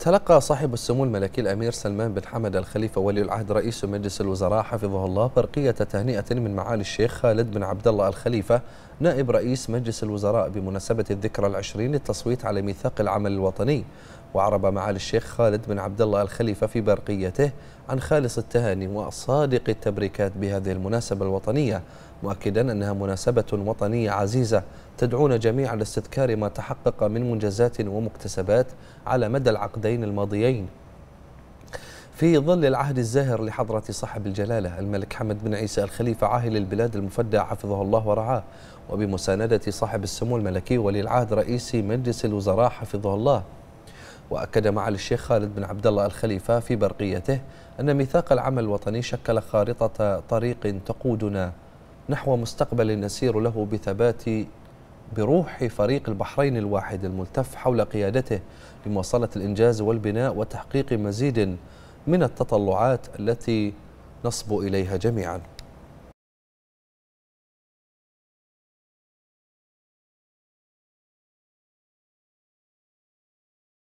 تلقى صاحب السمو الملكي الأمير سلمان بن حمد الخليفة ولي العهد رئيس مجلس الوزراء حفظه الله برقية تهنئة من معالي الشيخ خالد بن عبد الله الخليفة نائب رئيس مجلس الوزراء بمناسبة الذكرى العشرين للتصويت على ميثاق العمل الوطني وعرب معالي الشيخ خالد بن عبد الله الخليفة في برقيته عن خالص التهاني وصادق التبريكات بهذه المناسبة الوطنية مؤكدا أنها مناسبة وطنية عزيزة تدعونا جميعا لاستذكار ما تحقق من منجزات ومكتسبات على مدى العقدين الماضيين في ظل العهد الزاهر لحضرة صاحب الجلالة الملك حمد بن عيسى الخليفة عاهل البلاد المفدى حفظه الله ورعاه وبمساندة صاحب السمو الملكي ولي العهد رئيس مجلس الوزراء حفظه الله وأكد معالي الشيخ خالد بن عبد الله الخليفة في برقيته أن ميثاق العمل الوطني شكل خارطة طريق تقودنا نحو مستقبل نسير له بثبات بروح فريق البحرين الواحد الملتف حول قيادته لمواصلة الإنجاز والبناء وتحقيق مزيد من التطلعات التي نصب إليها جميعاً